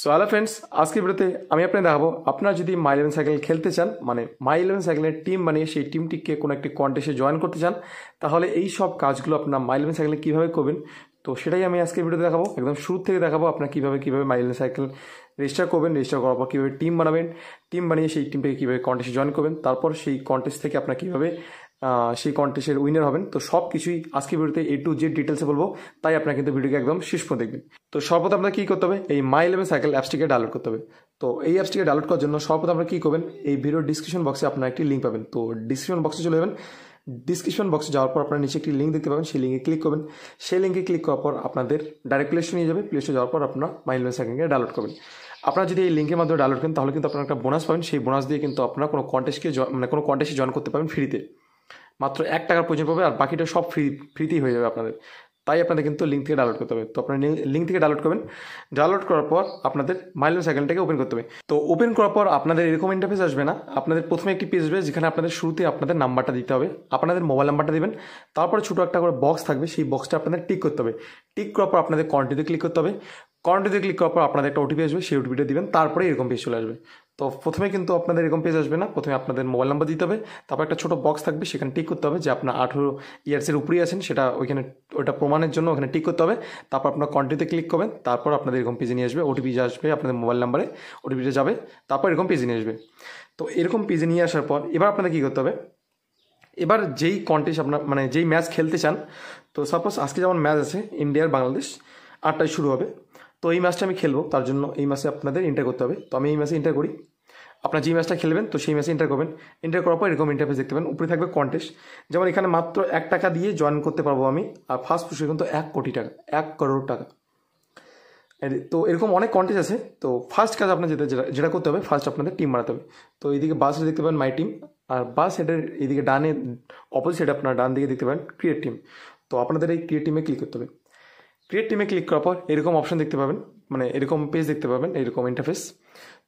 so hello friends আজকে ভিডিওতে আমি আপনাকে দেখাবো আপনারা যদি মাই ইলেভেন সাইকেল খেলতে চান মানে মাই ইলেভেন সাইকেলের টিম বানিয়ে সেই টিমটিকে কোনো একটি কন্টেস্টে জয়েন করতে চান তাহলে এই সব কাজগুলো আপনার মাই ইলেভেন সাইকেলে কীভাবে করবেন তো সেটাই আমি আজকে ভিডিওতে দেখাবো একদম শুরু থেকে দেখাবো আপনার কীভাবে কীভাবে মাই ইলেভেন সাইকেল রেজিস্টার করবেন রেজিস্টার করার পর কীভাবে টিম বানাবেন টিম বানিয়ে সেই টিমটাকে কীভাবে কন্টেস্টে জয়েন করবেন তারপর সেই কন্টেস্ট থেকে আপনার কীভাবে সেই কন্টেস্টের উইনার হবেন তো সব কিছুই আজকে ভিডিওতে এ টু জেড ডিটেলসে বলবো তাই আপনার কিন্তু ভিডিওকে একদম শেষ পর্যন্ত দেখবেন তো সর্বপ্রথম আপনার কী করতে হবে এই মাই ইলেভেন সাইকেল অ্যাপসটিকে ডাউনলোড করতে হবে তো এই অ্যাপসটিকে ডাউনলোড করার জন্য সর্বপ্রথম আপনার কী করবেন এই ভিডিওর ডিসক্রিপশন বক্সে আপনার একটি লিঙ্ক পাবেন তো ডিসক্রিপশন বক্সে চলে যাবেন ডিসক্রিপশন বক্সে যাওয়ার পর আপনার নিচে একটি লিঙ্ক দেখতে পাবেন সেই লিঙ্কে ক্লিক করবেন সেই লিঙ্কে ক্লিক করার পর আপনাদের ডাইরেক্ট প্লেস নিয়ে যাবে প্লে যাওয়ার পর আপনার মাই ইলেভেন সাইকেলকে ডাউনলোড করবেন আপনারা যদি এই লিঙ্কের মাধ্যমে ডাউনলোড করেন তাহলে কিন্তু আপনারা একটা বোনাস পাবেন সেই বোনাস দিয়ে কিন্তু আপনারা কোনো কন্টেস্টকে মানে কোনো কন্টেস্টে জয়েন করতে পারবেন ফ্রিতে মাত্র এক টাকার প্রয়োজন পাবে আর বাকিটা সব ফ্রি ফ্রিতেই হয়ে যাবে আপনাদের তাই আপনাদের কিন্তু লিঙ্ক থেকে ডাউনলোড করতে হবে তো আপনার লিঙ্ক থেকে ডাউনলোড করবেন ডাউনলোড করার পর আপনাদের মাইলেন্স সাইকেলটাকে ওপেন করতে হবে তো ওপেন করার পর আপনাদের এরকম ইন্টারফেস আসবে না আপনাদের প্রথমে একটি পেজ আসবে যেখানে আপনাদের শুরুতে আপনাদের নাম্বারটা দিতে হবে আপনাদের মোবাইল নাম্বারটা দেবেন তারপরে ছোটো একটা করে বক্স থাকবে সেই বক্সটা আপনাদের টিক করতে হবে টিক করার পর আপনাদের কন্টিনিউতে ক্লিক করতে হবে কন্টিনিউতে ক্লিক করার পর আপনাদের একটা ওটিপি আসবে সেই ওটিপিটা দিবেন তারপরে এরকম পেজ চলে আসবে তো প্রথমে কিন্তু আপনাদের এরকম পেজ আসবে না প্রথমে আপনাদের মোবাইল নাম্বার দিতে হবে তারপর একটা ছোটো বক্স থাকবে সেখানে টিক করতে হবে যে আপনার আঠেরো ইয়ার্সের উপরেই আছেন সেটা ওইখানে ওটা প্রমাণের জন্য ওখানে টিক করতে হবে তারপর আপনার কন্টিতে ক্লিক করবেন তারপর আপনাদের এরকম পেজে নিয়ে আসবে ওটিপি আসবে আপনাদের মোবাইল নাম্বারে ওটিপিটা যাবে তারপর এরকম পেজে নিয়ে আসবে তো এরকম পেজে নিয়ে আসার পর এবার আপনাদের কী করতে হবে এবার যেই কন্টেস্ট আপনার মানে যেই ম্যাচ খেলতে চান তো সাপোজ আজকে যেমন ম্যাচ আছে ইন্ডিয়ার বাংলাদেশ আটটায় শুরু হবে তো এই ম্যাচটা আমি খেলবো তার জন্য এই ম্যাচে আপনাদের এন্টার করতে হবে তো আমি এই ম্যাচে এন্টার করি আপনার যে ম্যাচটা খেলবেন তো সেই ম্যাচে এন্টার করবেন এন্টার করার পর এরকম ইন্টারফেস দেখতে পাবেন উপরে থাকবে কন্টেস্ট যেমন এখানে মাত্র এক টাকা দিয়ে জয়েন করতে পারবো আমি আর ফার্স্ট পুরস্কার কিন্তু এক কোটি টাকা এক করোড় টাকা তো এরকম অনেক কন্টেস্ট আছে তো ফার্স্ট কাজ আপনার যেটা যেটা করতে হবে ফার্স্ট আপনাদের টিম বানাতে হবে তো এইদিকে বাস দেখতে পাবেন মাই টিম আর বাস হেডের এইদিকে ডানে অপোজিট হেড আপনার ডান দিকে দেখতে পাবেন ক্রিয়েট টিম তো আপনাদের এই ক্রিয়েট টিমে ক্লিক করতে হবে ক্রিয়েট টিমে ক্লিক করার পর এরকম অপশন দেখতে পাবেন মানে এরকম পেজ দেখতে পাবেন এরকম ইন্টারফেস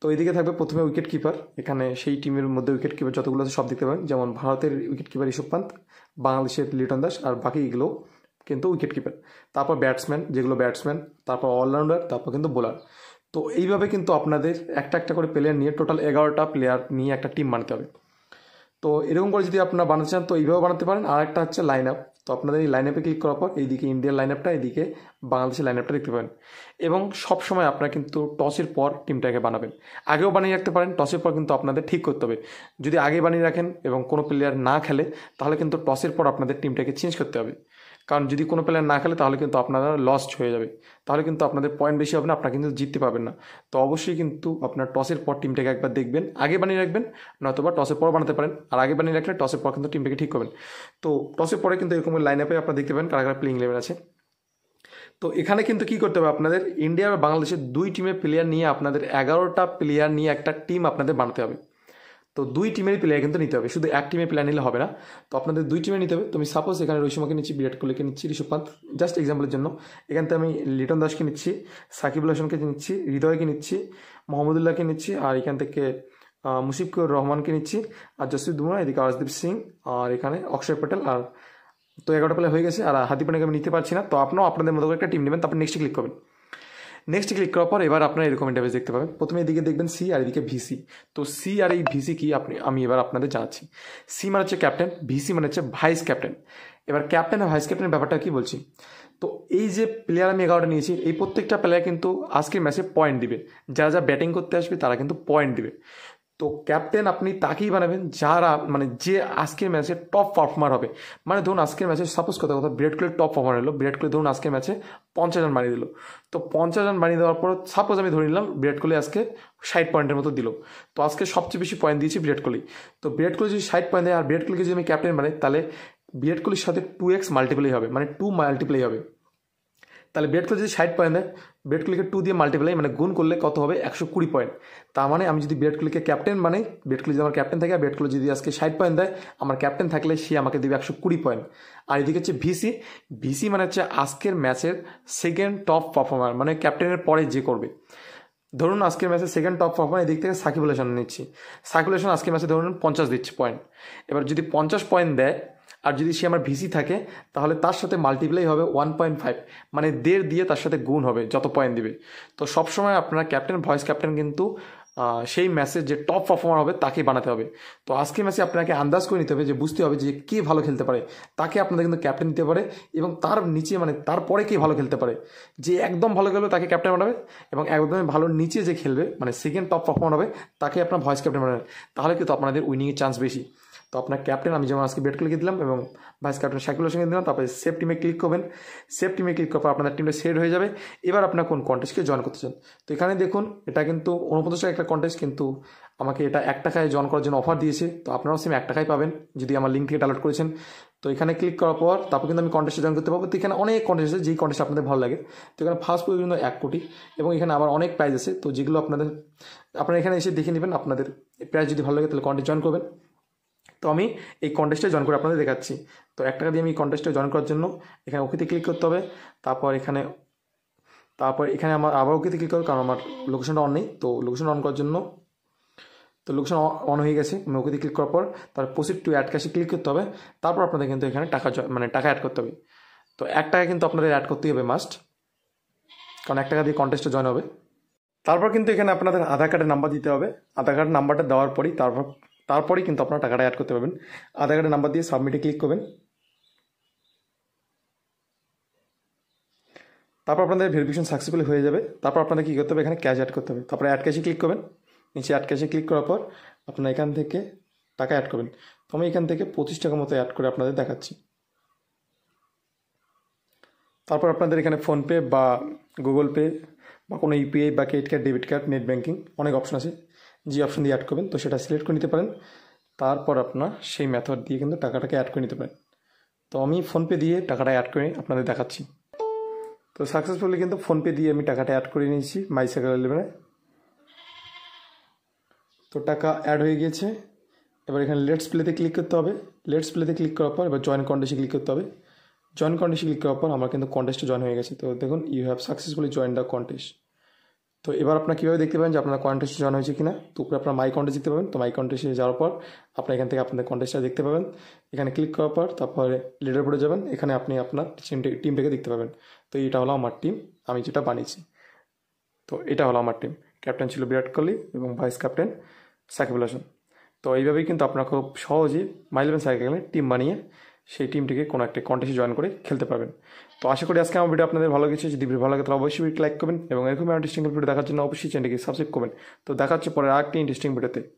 তো এদিকে থাকবে প্রথমে উইকেট কিপার এখানে সেই টিমের মধ্যে উইকেট কিপার যতগুলো আছে সব দেখতে পাবেন যেমন ভারতের উইকেট কিপার ঋষভ পান্ত বাংলাদেশের লিটন দাস আর বাকি এগুলো কিন্তু উইকেট কিপার তারপর ব্যাটসম্যান যেগুলো ব্যাটসম্যান তারপর অলরাউন্ডার তারপর কিন্তু বোলার তো এইভাবে কিন্তু আপনাদের একটা একটা করে প্লেয়ার নিয়ে টোটাল এগারোটা প্লেয়ার নিয়ে একটা টিম বানাতে হবে তো এরকম করে যদি আপনারা বানাতে চান তো এইভাবে বানাতে পারেন আর একটা হচ্ছে লাইন আপ তো আপনাদের এই লাইন আপে ক্লিক করার পর এইদিকে ইন্ডিয়ার লাইন আপটা এইদিকে বাংলাদেশের লাইন আপটা দেখতে পাবেন এবং সবসময় আপনারা কিন্তু টসের পর টিমটাকে বানাবেন আগেও বানিয়ে রাখতে পারেন টসের পর কিন্তু আপনাদের ঠিক করতে হবে যদি আগে বানিয়ে রাখেন এবং কোনো প্লেয়ার না খেলে তাহলে কিন্তু টসের পর আপনাদের টিমটাকে চেঞ্জ করতে হবে কারণ যদি কোনো প্লেয়ার না খেলে তাহলে কিন্তু আপনারা লস্ট হয়ে যাবে তাহলে কিন্তু আপনাদের পয়েন্ট বেশি হবে না আপনারা কিন্তু জিততে পারবেন না তো অবশ্যই কিন্তু আপনার টসের পর টিমটাকে একবার দেখবেন আগে বানিয়ে রাখবেন নয়তোবা টসের পর বানাতে পারেন আর আগে বানিয়ে রাখলে টসের পর কিন্তু টিমটাকে ঠিক করবেন তো টসের পরে কিন্তু এরকম লাইন আপে আপনারা দেখতে পাবেন কারা কারা প্লেয়িং আছে তো এখানে কিন্তু কি করতে হবে আপনাদের ইন্ডিয়া আর বাংলাদেশের দুই টিমের প্লেয়ার নিয়ে আপনাদের এগারোটা প্লেয়ার নিয়ে একটা টিম আপনাদের বানাতে হবে তো দুই টিমের প্লেয়ার কিন্তু নিতে হবে শুধু এক টিমের প্লেয়ার নিলে হবে না তো আপনাদের দুই টিমে নিতে হবে তো আমি সাপোজ এখানে রহিসমাকে নিচ্ছি বিরাট কোহলিকে নিচ্ছি ঋষভ পান্ত জাস্ট এক্সাম্পলের জন্য এখান থেকে আমি লিটন দাসকে নিচ্ছি সাকিবুল হাসানকে নিচ্ছি হৃদয়কে নিচ্ছি মোহাম্মদুল্লাহকে নিচ্ছি আর এখান থেকে মুশিফকুর রহমানকে নিচ্ছি আর জসপ্রীত দুমরা এদিকে আরশদীপ সিং আর এখানে অক্ষয় প্যাটেল আর তো এগারোটা প্লেয়ার হয়ে গেছে আর হাতিপানিকে আমি নিতে পারছি না তো আপনিও আপনাদের মতো একটা টিম নেবেন তারপর নেক্সটে ক্লিক করবেন নেক্সট ক্লিক করার পর এবার আপনারা এরকম ইন্টারভেস দেখতে পাবেন প্রথমে এদিকে দেখবেন সি আর এদিকে ভিসি তো সি আর এই ভিসি কি আপনি আমি এবার আপনাদের জানাচ্ছি সি মানে হচ্ছে ক্যাপ্টেন ভিসি মানে হচ্ছে ভাইস ক্যাপ্টেন এবার ক্যাপ্টেন আর ভাইস ক্যাপ্টেনের ব্যাপারটা কি বলছি তো এই যে প্লেয়ার আমি এগারোটা নিয়েছি এই প্রত্যেকটা প্লেয়ার কিন্তু আজকের ম্যাচে পয়েন্ট দিবে যারা যা ব্যাটিং করতে আসবে তারা কিন্তু পয়েন্ট দিবে তো ক্যাপ্টেন আপনি তাকেই বানাবেন যারা মানে যে আজকের ম্যাচে টপ পারফর্মার হবে মানে ধরুন আজকের ম্যাচে সাপোজ কথা কথা বিরাট কোহলি টপ পারফর্মার হলো বিরাট কোহলি ধরুন আজকের ম্যাচে পঞ্চাশ রান বানিয়ে দিল তো পঞ্চাশ রান বানিয়ে দেওয়ার পর সাপোজ আমি ধরে নিলাম বিরাট কোহলি আজকে ষাট পয়েন্টের মতো দিল তো আজকে সবচেয়ে বেশি পয়েন্ট দিয়েছি বিরাট কোহলি তো বিরাট কোহলি যদি ষাট পয়েন্ট দেয় আর বিরাট কোহলিকে যদি আমি ক্যাপ্টেন বানাই তাহলে বিরাট কোহলির সাথে টু এক্স মাল্টিপ্লাই হবে মানে টু মাল্টিপ্লাই হবে তাহলে বেড করলে যদি ষাট পয়েন্ট দেয় বেড বেডগুলিকে টু দিয়ে মাল্টিপ্লাই মানে গুণ করলে কত হবে একশো কুড়ি পয়েন্ট তার মানে আমি যদি বেড বেডগুলিকে ক্যাপ্টেন বানাই বেডগুলি যদি আমার ক্যাপ্টেন থাকে বেড বেডগুলো যদি আজকে ষাট পয়েন্ট দেয় আমার ক্যাপ্টেন থাকলে সে আমাকে দেবে একশো কুড়ি পয়েন্ট আর এদিকে হচ্ছে ভিসি ভিসি মানে হচ্ছে আজকের ম্যাচের সেকেন্ড টপ পারফর্মার মানে ক্যাপ্টেনের পরে যে করবে ধরুন আজকের ম্যাচে সেকেন্ড টপ পারফর্মার এদিক থেকে সাকিবুল নিচ্ছি সাকিবুল আজকের ম্যাচে ধরুন পঞ্চাশ দিচ্ছে পয়েন্ট এবার যদি পঞ্চাশ পয়েন্ট দেয় আর যদি সে আমার ভিসি থাকে তাহলে তার সাথে মাল্টিপ্লাই হবে ওয়ান পয়েন্ট ফাইভ মানে দেড় দিয়ে তার সাথে গুণ হবে যত পয়েন্ট দিবে তো সবসময় আপনার ক্যাপ্টেন ভয়েস ক্যাপ্টেন কিন্তু সেই ম্যাচে যে টপ পারফর্মার হবে তাকেই বানাতে হবে তো আজকে ম্যাচে আপনাকে আন্দাজ করে নিতে হবে যে বুঝতে হবে যে কে ভালো খেলতে পারে তাকে আপনাদের কিন্তু ক্যাপ্টেন নিতে পারে এবং তার নিচে মানে তারপরে কে ভালো খেলতে পারে যে একদম ভালো খেলবে তাকে ক্যাপ্টেন বানাবে এবং একদমই ভালো নিচে যে খেলবে মানে সেকেন্ড টপ পারফর্মার হবে তাকে আপনার ভয়েস ক্যাপ্টেন বানাবেন তাহলে কিন্তু আপনাদের উইনিংয়ের চান্স বেশি তো আপনার ক্যাপ্টেন আমি যেমন আজকে বেড লিখে দিলাম এবং ভাইস ক্যাপ্টেন সাইকুলের সঙ্গে দিলাম তারপরে সেফ টিমে ক্লিক করবেন সেফ টিমে ক্লিক করার পর আপনার টিমটা সেট হয়ে যাবে এবার আপনার কোন কন্টেস্টকে জয়েন করতে চান তো এখানে দেখুন এটা কিন্তু উনপঞ্চাশ টাকা একটা কন্টেস্ট কিন্তু আমাকে এটা এক টাকায় জয়েন করার জন্য অফার দিয়েছে তো আপনারাও সেম এক টাকায় পাবেন যদি আমার লিঙ্ক থেকে ডাউনলোড করেছেন তো এখানে ক্লিক করার পর তারপর কিন্তু আমি কন্টেস্টে জয়েন করতে পারবো তো এখানে অনেক কন্টেস্ট আছে যেই কন্টেস্ট আপনাদের ভালো লাগে তো এখানে ফার্স্ট পুজো কিন্তু এক কোটি এবং এখানে আবার অনেক প্রাইজ আছে তো যেগুলো আপনাদের আপনারা এখানে এসে দেখে নেবেন আপনাদের প্রাইজ যদি ভালো লাগে তাহলে কন্টেস্ট জয়েন করবেন তো আমি এই কন্টেস্টে জয়েন করে আপনাদের দেখাচ্ছি তো এক টাকা দিয়ে আমি কন্টেস্টে জয়েন করার জন্য এখানে ওকেতে ক্লিক করতে হবে তারপর এখানে তারপর এখানে আমার আবার ওকেতে ক্লিক করবে কারণ আমার লোকেশনটা অন নেই তো লোকেশন অন করার জন্য তো লোকেশন অন হয়ে গেছে আমি ওকেতে ক্লিক করার পর তার প্রসিড টু অ্যাড ক্যাশে ক্লিক করতে হবে তারপর আপনাদের কিন্তু এখানে টাকা মানে টাকা অ্যাড করতে হবে তো এক টাকা কিন্তু আপনাদের অ্যাড করতেই হবে মাস্ট কারণ এক টাকা দিয়ে কন্টেস্টে জয়েন হবে তারপর কিন্তু এখানে আপনাদের আধার কার্ডের নাম্বার দিতে হবে আধার কার্ডের নাম্বারটা দেওয়ার পরই তারপর তারপরেই কিন্তু আপনারা টাকাটা অ্যাড করতে পারবেন আধার কার্ডের নাম্বার দিয়ে সাবমিটে ক্লিক করবেন তারপর আপনাদের ভেরিফিকেশন সাকসেসফুল হয়ে যাবে তারপর আপনাদের কী করতে হবে এখানে ক্যাশ অ্যাড করতে হবে তারপরে অ্যাড ক্যাশে ক্লিক করবেন নিচে অ্যাড ক্যাশে ক্লিক করার পর আপনার এখান থেকে টাকা অ্যাড করবেন তো আমি এখান থেকে পঁচিশ টাকা মতো অ্যাড করে আপনাদের দেখাচ্ছি তারপর আপনাদের এখানে ফোনপে বা গুগল পে বা কোনো ইউপিআই e বা credit card debit card net banking অনেক অপশন আছে যে অপশন দিয়ে অ্যাড করবেন তো সেটা সিলেক্ট করে নিতে পারেন তারপর আপনার সেই মেথড দিয়ে কিন্তু টাকাটাকে অ্যাড করে নিতে পারেন তো আমি ফোনপে দিয়ে টাকাটা অ্যাড করে আপনাদের দেখাচ্ছি তো সাকসেসফুলি কিন্তু ফোনপে দিয়ে আমি টাকাটা অ্যাড করে নিয়েছি মাই সাইকেল ইলেভেনে তো টাকা অ্যাড হয়ে গিয়েছে এবার এখানে লেটস প্লেতে ক্লিক করতে হবে লেটস প্লেতে ক্লিক করার পর এবার জয়েন কন্টেস্টে ক্লিক করতে হবে জয়েন কন্টেস্টে ক্লিক করার পর আমার কিন্তু কন্টেস্টে জয়েন হয়ে গেছে তো দেখুন you have successfully join the contest তো এবার আপনারা কীভাবে দেখতে পাবেন যে আপনার কন্টেস্ট জয়েন হয়েছে কিনা তো উপরে আপনার মাই কন্টেস্ট দেখতে পাবেন তো মাই কন্টেস্টে যাওয়ার পর আপনার এখান থেকে আপনাদের কন্টেস্টটা দেখতে পাবেন এখানে ক্লিক করার পর তারপরে লিডার বোর্ডে যাবেন এখানে আপনি আপনার টিমটাকে দেখতে পাবেন তো এটা হলো আমার টিম আমি যেটা বানিয়েছি তো এটা হলো আমার টিম ক্যাপ্টেন ছিল বিরাট কোহলি এবং ভাইস ক্যাপ্টেন সাকিবুল হাসান তো এইভাবেই কিন্তু আপনার খুব সহজে মাইলেভেন সাইকেলে টিম বানিয়ে সেই টিমটিকে কোনো একটা কন্টেস্টে জয়েন করে খেলতে পারবেন তো আশা করি আজকে আমার ভিডিও আপনাদের ভালো লেগেছে যদি ভিডিও ভালো লাগে তাহলে অবশ্যই লাইক করবেন এবং এরকম ইন্টারেস্টিং ভিডিও দেখার জন্য অবশ্যই চ্যানেলকে সাবস্ক্রাইব করবেন তো দেখা হচ্ছে পরে আরেকটি ইন্টারেস্টিং ভিডিওতে